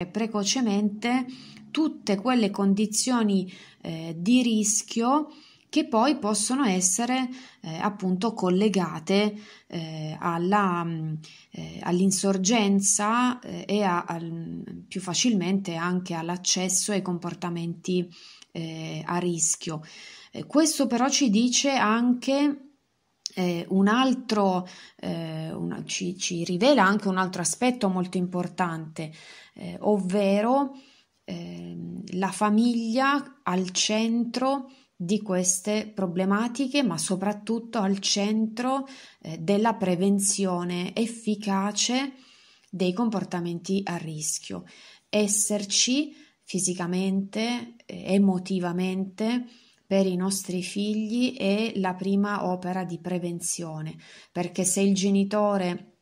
Eh, precocemente tutte quelle condizioni eh, di rischio che poi possono essere eh, appunto collegate eh, alla, mm, eh, all'insorgenza eh, e a, al, più facilmente anche all'accesso ai comportamenti eh, a rischio. questo però ci dice anche eh, un altro, eh, una, ci, ci, rivela anche un altro aspetto molto importante, eh, ovvero ehm, la famiglia al centro di queste problematiche, ma soprattutto al centro eh, della prevenzione efficace dei comportamenti a rischio. Esserci fisicamente, eh, emotivamente, per i nostri figli è la prima opera di prevenzione, perché se il genitore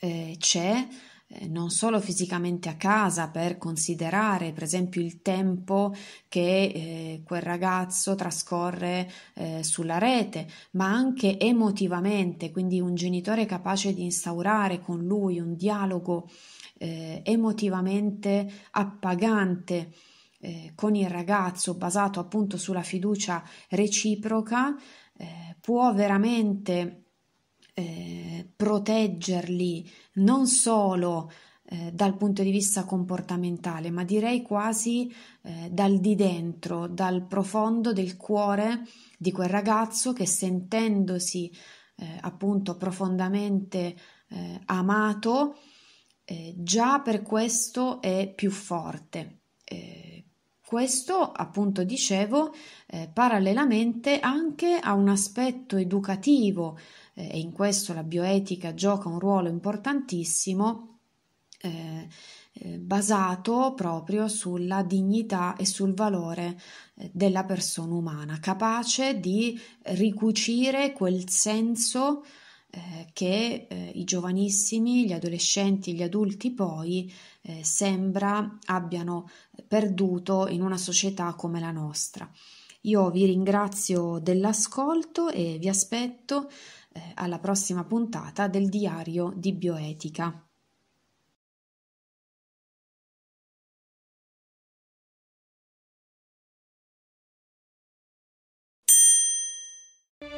eh, c'è, eh, non solo fisicamente a casa per considerare per esempio il tempo che eh, quel ragazzo trascorre eh, sulla rete, ma anche emotivamente, quindi un genitore capace di instaurare con lui un dialogo eh, emotivamente appagante eh, con il ragazzo basato appunto sulla fiducia reciproca eh, può veramente eh, proteggerli non solo eh, dal punto di vista comportamentale, ma direi quasi eh, dal di dentro, dal profondo del cuore di quel ragazzo che sentendosi eh, appunto profondamente eh, amato, eh, già per questo è più forte. Eh, questo, appunto, dicevo, eh, parallelamente anche a un aspetto educativo, eh, e in questo la bioetica gioca un ruolo importantissimo, eh, eh basato proprio sulla dignità e sul valore eh, della persona umana, capace di ricucire quel senso eh, eh, che eh, i giovanissimi, gli adolescenti, gli adulti poi eh, sembra abbiano perduto in una società come la nostra. Io vi ringrazio dell'ascolto e vi aspetto eh, alla prossima puntata del diario di bioetica.